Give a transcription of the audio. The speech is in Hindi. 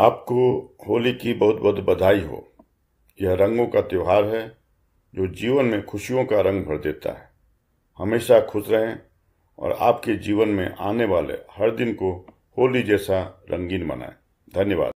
आपको होली की बहुत बहुत बधाई हो यह रंगों का त्यौहार है जो जीवन में खुशियों का रंग भर देता है हमेशा खुश रहें और आपके जीवन में आने वाले हर दिन को होली जैसा रंगीन बनाएं धन्यवाद